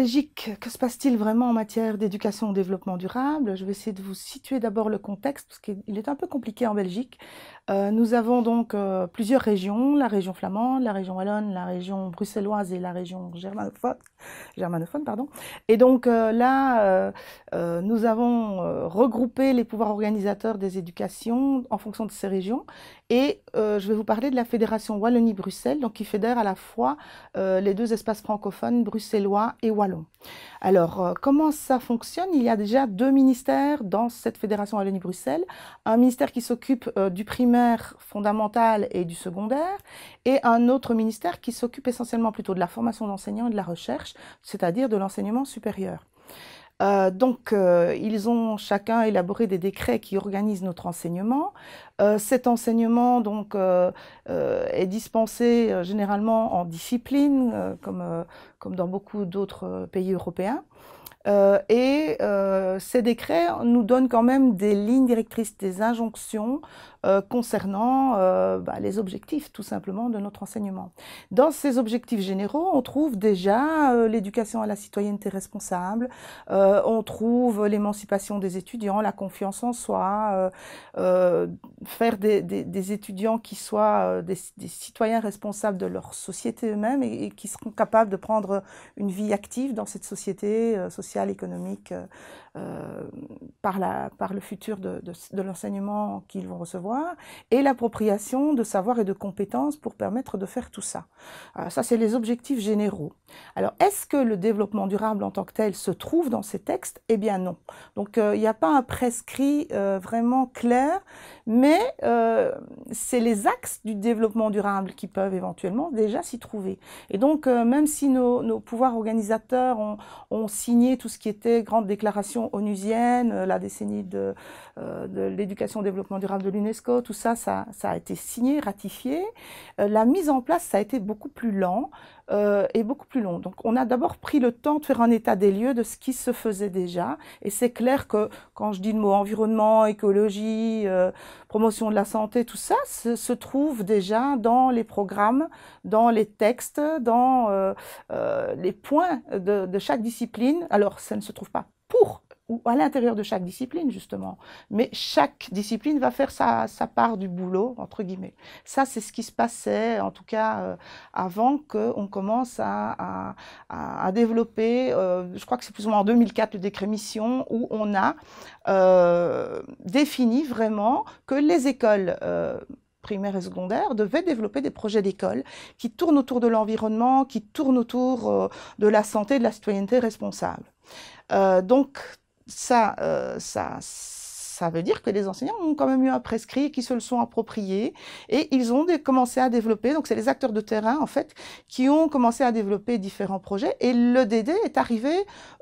Belgique, que se passe-t-il vraiment en matière d'éducation au développement durable Je vais essayer de vous situer d'abord le contexte, parce qu'il est un peu compliqué en Belgique. Euh, nous avons donc euh, plusieurs régions, la région flamande, la région wallonne, la région bruxelloise et la région germanophone. germanophone pardon. Et donc euh, là, nous avons regroupé les pouvoirs organisateurs des éducations en fonction de ces régions. Et je vais vous parler de la Fédération Wallonie-Bruxelles, donc qui fédère à la fois les deux espaces francophones, bruxellois et wallon. Alors, euh, comment ça fonctionne Il y a déjà deux ministères dans cette fédération Wallonie-Bruxelles. Un ministère qui s'occupe euh, du primaire fondamental et du secondaire, et un autre ministère qui s'occupe essentiellement plutôt de la formation d'enseignants et de la recherche, c'est-à-dire de l'enseignement supérieur. Euh, donc, euh, ils ont chacun élaboré des décrets qui organisent notre enseignement. Euh, cet enseignement donc est dispensé généralement en discipline, comme dans beaucoup d'autres pays européens. et ces décrets nous donnent quand même des lignes directrices, des injonctions euh, concernant euh, bah, les objectifs tout simplement de notre enseignement. Dans ces objectifs généraux, on trouve déjà euh, l'éducation à la citoyenneté responsable, on trouve l'émancipation des étudiants, la confiance en soi, faire des, étudiants qui soient des, citoyens responsables de leur société eux-mêmes et, qui seront capables de prendre une vie active dans cette société sociale, économique, par, la, par le futur de l'enseignement qu'ils vont recevoir et l'appropriation de savoirs et de compétences pour permettre de faire tout ça. Euh, ça, c'est les objectifs généraux. Alors, est-ce que le développement durable en tant que tel se trouve dans ces textes Eh bien non. Donc, euh, il n'y a pas un prescrit euh, vraiment clair, mais c'est les axes du développement durable qui peuvent éventuellement déjà s'y trouver. Et donc, même si nos, pouvoirs organisateurs ont, signé tout ce qui était grande déclaration onusienne, la décennie de, de l'éducation développement durable de l'UNESCO, tout ça, ça, a été signé, ratifié. Euh, la mise en place, ça a été beaucoup plus lent euh, et beaucoup plus long. Donc, on a d'abord pris le temps de faire un état des lieux de ce qui se faisait déjà. Et c'est clair que quand je dis le mot environnement, écologie, euh, promotion de la santé, tout ça se, se, trouve déjà dans les programmes, dans les textes, dans les points de chaque discipline. Alors, ça ne se trouve pas pour ou à l'intérieur de chaque discipline, justement. Mais chaque discipline va faire sa, sa part du boulot, entre guillemets. Ça, c'est ce qui se passait, en tout cas, euh, avant qu'on commence à, à, développer, euh, je crois que c'est plus ou moins en 2004, le décret mission, où on a euh, défini vraiment que les écoles primaires et secondaires devaient développer des projets d'école qui tournent autour de l'environnement, qui tournent autour de la santé, de la citoyenneté responsable. donc ça, euh, ça, ça veut dire que les enseignants ont quand même eu un prescrit, qui se le sont appropriés et ils ont commencé à développer. Donc c'est les acteurs de terrain en fait qui ont commencé à développer différents projets et le DD est arrivé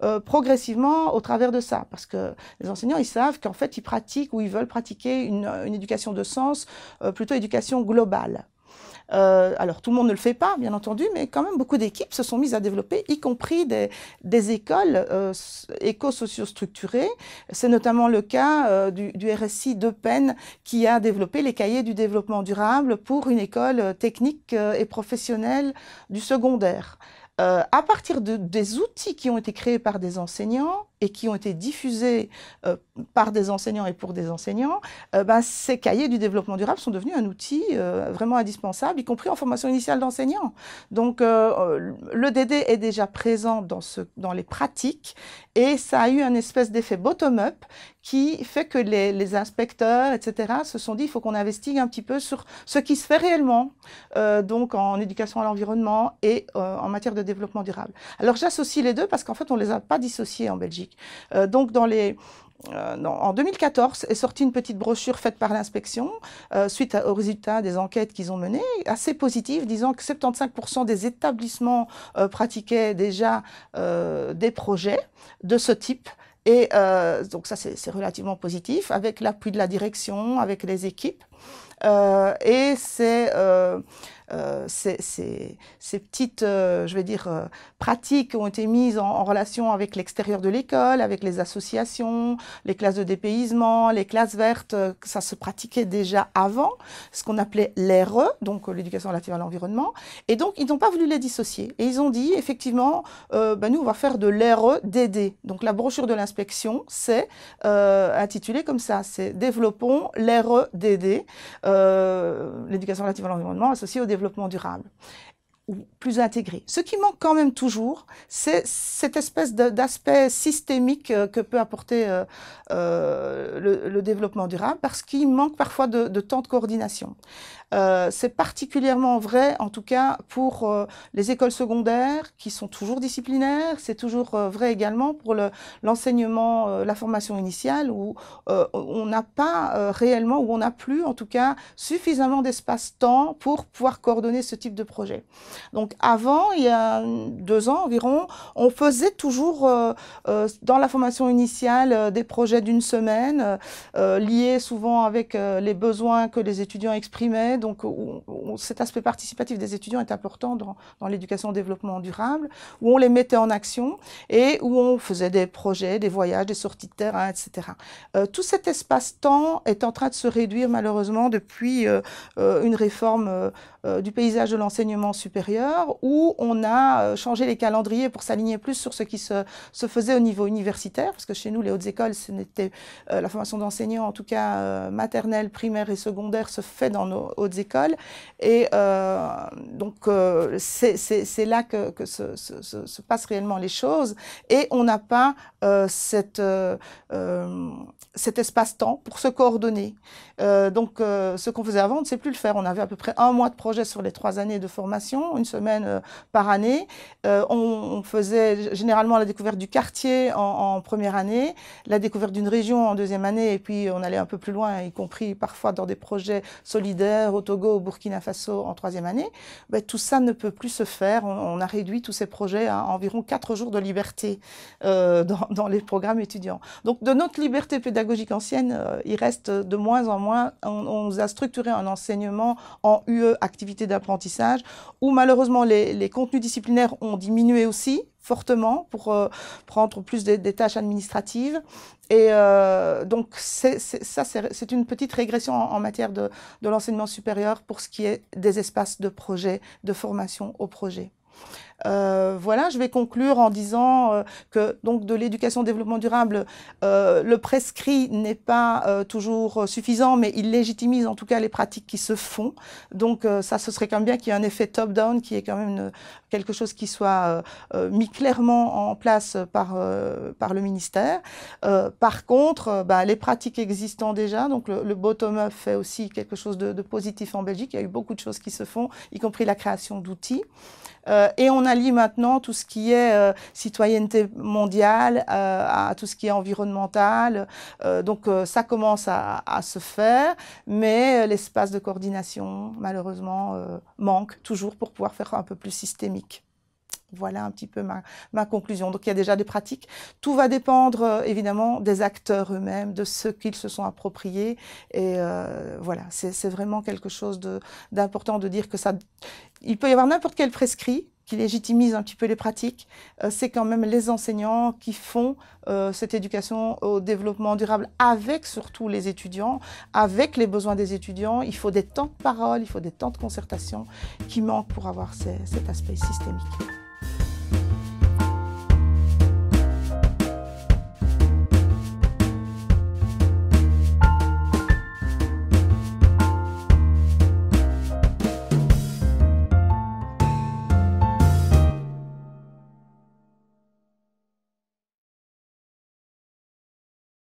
euh, progressivement au travers de ça parce que les enseignants ils savent qu'en fait ils pratiquent ou ils veulent pratiquer une, éducation de sens, euh, plutôt éducation globale. Euh, alors tout le monde ne le fait pas, bien entendu, mais quand même beaucoup d'équipes se sont mises à développer, y compris des, écoles euh, éco-socio structurées. C'est notamment le cas euh, du, RSI de Penne qui a développé les cahiers du développement durable pour une école euh, technique et professionnelle du secondaire. à partir de, des outils qui ont été créés par des enseignants, et qui ont été diffusés euh, par des enseignants et pour des enseignants, euh, bah, ces cahiers du développement durable sont devenus un outil euh, vraiment indispensable, y compris en formation initiale d'enseignants. Donc le DD est déjà présent dans, ce, dans les pratiques et ça a eu un espèce d'effet bottom-up qui fait que les, inspecteurs, etc., se sont dit il faut qu'on investigue un petit peu sur ce qui se fait réellement, donc en éducation à l'environnement et en matière de développement durable. Alors j'associe les deux parce qu'en fait on ne les a pas dissociés en Belgique. Euh, donc euh, en 2014 est sortie une petite brochure faite par l'inspection euh, suite aux résultats des enquêtes qu'ils ont menées, assez positive, disant que 75% des établissements pratiquaient déjà des projets de ce type. Et donc ça, c'est relativement positif, avec l'appui de la direction, avec les équipes. et c'est euh, ces, petites, euh, je vais dire, euh, pratiques ont été mises en, relation avec l'extérieur de l'école, avec les associations, les classes de dépaysement, les classes vertes, ça se pratiquait déjà avant, ce qu'on appelait l'ERE, donc l'éducation relative à l'environnement. Et donc, ils n'ont pas voulu les dissocier. Et ils ont dit, effectivement, ben, nous, on va faire de lere DD. Donc, la brochure de l'inspection, c'est intitulé comme ça, c'est Développons lere DD, l'éducation relative à l'environnement associée au développement durable ou plus intégré. Ce qui manque quand même toujours, c'est cette espèce d'aspect systémique euh, que peut apporter euh, euh, le, développement durable, parce qu'il manque parfois de temps de coordination. Euh, c'est particulièrement vrai, en tout cas, pour euh, les écoles secondaires qui sont toujours disciplinaires. C'est toujours euh, vrai également pour l'enseignement, la formation initiale où on n'a pas réellement, où on n'a plus, en tout cas, suffisamment d'espace-temps pour pouvoir coordonner ce type de projet. Donc avant, il y a deux ans environ, on faisait toujours dans la formation initiale des projets d'une semaine liés souvent avec les besoins que les étudiants exprimaient donc cet aspect participatif des étudiants est important dans, l'éducation au développement durable, où on les mettait en action et où on faisait des projets, des voyages, des sorties de terrain, etc. Euh, tout cet espace-temps est en train de se réduire malheureusement depuis euh, euh, une réforme euh, du paysage de l'enseignement supérieur, où on a euh, changé les calendriers pour s'aligner plus sur ce qui se, se, faisait au niveau universitaire, parce que chez nous, les hautes écoles, ce n'était euh, la formation d'enseignants, en tout cas maternelle, primaire et secondaire, se fait dans nos hautes écoles. Et donc, c'est là que, que se, se, passent réellement les choses. Et on n'a pas cette, cet espace-temps pour se coordonner. donc, ce qu'on faisait avant, on ne sait plus le faire. On avait à peu près un mois de projet sur les trois années de formation, une semaine euh, par année. Euh, on, faisait généralement la découverte du quartier en, première année, la découverte d'une région en deuxième année, et puis on allait un peu plus loin, y compris parfois dans des projets solidaires au Togo, au Burkina Faso en troisième année. Ben, tout ça ne peut plus se faire. On, a réduit tous ces projets à environ quatre jours de liberté euh, dans, les programmes étudiants. Donc de notre liberté pédagogique ancienne, il reste de moins en moins. On, on a structuré un enseignement en UE active d'apprentissage, où malheureusement les, contenus disciplinaires ont diminué aussi fortement pour euh, prendre plus des, tâches administratives. Et euh, donc c'est, ça, c'est, une petite régression en, matière de, de l'enseignement supérieur pour ce qui est des espaces de projet, de formation au projet. Euh, voilà, je vais conclure en disant euh, que donc de l'éducation au développement durable, euh, le prescrit n'est pas toujours suffisant, mais il légitimise en tout cas les pratiques qui se font. Donc ça, ce serait quand même bien qu'il y ait un effet top-down, qui est quand même quelque chose qui soit mis clairement en place par par le ministère. par contre, bah, les pratiques existant déjà, donc le, bottom-up fait aussi quelque chose de, positif en Belgique. Il y a eu beaucoup de choses qui se font, y compris la création d'outils. et on allie maintenant tout ce qui est euh, citoyenneté mondiale euh, à tout ce qui est environnemental. Euh, donc ça commence à, se faire, mais l'espace de coordination, malheureusement, manque toujours pour pouvoir faire un peu plus systémique. Voilà un petit peu ma, conclusion. Donc il y a déjà des pratiques. Tout va dépendre évidemment des acteurs eux-mêmes, de ce qu'ils se sont appropriés. Et voilà, c'est vraiment quelque chose d'important de, de, dire que ça. Il peut y avoir n'importe quel prescrit, qui légitimise un petit peu les pratiques, euh, c'est quand même les enseignants qui font euh, cette éducation au développement durable avec surtout les étudiants, avec les besoins des étudiants. Il faut des temps de parole, il faut des temps de concertation qui manquent pour avoir cet aspect systémique.